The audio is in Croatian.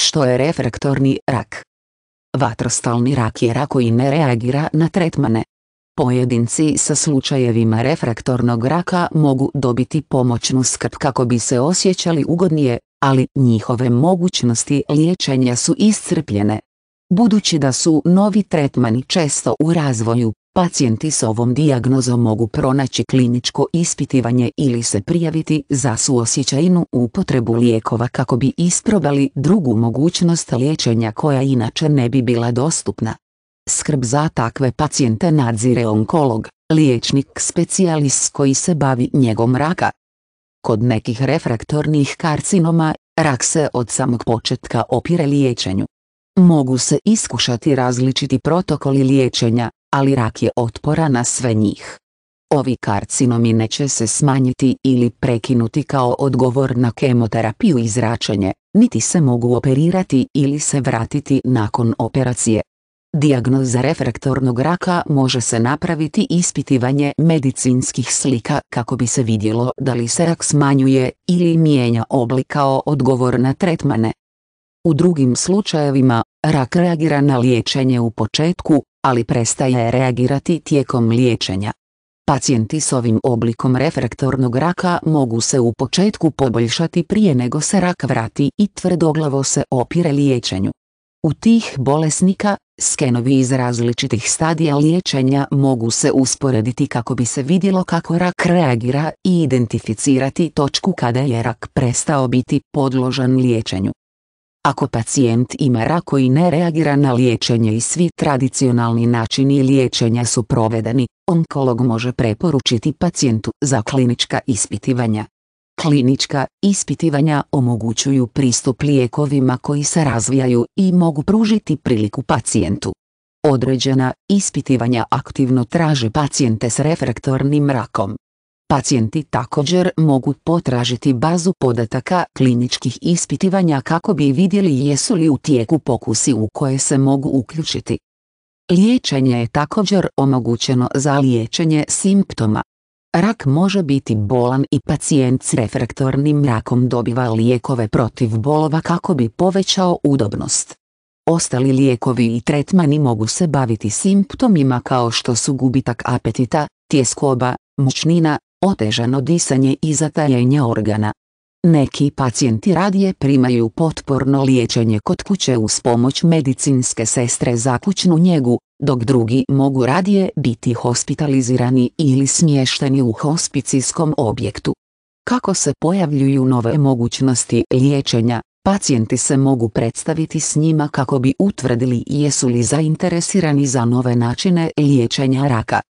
Što je refraktorni rak? Vatrostalni rak je rak koji ne reagira na tretmane. Pojedinci sa slučajevima refraktornog raka mogu dobiti pomoćnu skrb kako bi se osjećali ugodnije, ali njihove mogućnosti liječenja su iscrpljene. Budući da su novi tretmani često u razvoju, Pacijenti s ovom dijagnozom mogu pronaći kliničko ispitivanje ili se prijaviti za suosjećajnu upotrebu lijekova kako bi isprobali drugu mogućnost liječenja koja inače ne bi bila dostupna. Skrb za takve pacijente nadzire onkolog, liječnik specijalist koji se bavi njegom raka. Kod nekih refraktornih karcinoma, rak se od samog početka opire liječenju. Mogu se iskušati različiti protokoli liječenja, ali rak je otpora na sve njih. Ovi karcinomi neće se smanjiti ili prekinuti kao odgovor na kemoterapiju i zračenje, niti se mogu operirati ili se vratiti nakon operacije. Dijagnoza refraktornog raka može se napraviti ispitivanje medicinskih slika kako bi se vidjelo da li se rak smanjuje ili mijenja oblik kao odgovor na tretmane. U drugim slučajevima, rak reagira na liječenje u početku, ali prestaje reagirati tijekom liječenja. Pacijenti s ovim oblikom refraktornog raka mogu se u početku poboljšati prije nego se rak vrati i tvrdoglavo se opire liječenju. U tih bolesnika, skenovi iz različitih stadija liječenja mogu se usporediti kako bi se vidjelo kako rak reagira i identificirati točku kada je rak prestao biti podložan liječenju. Ako pacijent ima rak koji ne reagira na liječenje i svi tradicionalni načini liječenja su provedeni, onkolog može preporučiti pacijentu za klinička ispitivanja. Klinička ispitivanja omogućuju pristup lijekovima koji se razvijaju i mogu pružiti priliku pacijentu. Određena ispitivanja aktivno traže pacijente s refraktornim rakom. Pacijenti također mogu potražiti bazu podataka kliničkih ispitivanja kako bi vidjeli jesu li u tijeku pokusi u koje se mogu uključiti. Liječenje je također omogućeno za liječenje simptoma. Rak može biti bolan i pacijent s refraktornim rakom dobiva lijekove protiv bolova kako bi povećao udobnost. Ostali lijekovi i tretmani mogu se baviti simptomima kao što su gubitak apetita, tjeskoba, mučnina, otežano disanje i zatajenje organa. Neki pacijenti radije primaju potporno liječenje kod kuće uz pomoć medicinske sestre za kućnu njegu, dok drugi mogu radije biti hospitalizirani ili smješteni u hospicijskom objektu. Kako se pojavljuju nove mogućnosti liječenja, pacijenti se mogu predstaviti s njima kako bi utvrdili jesu li zainteresirani za nove načine liječenja raka.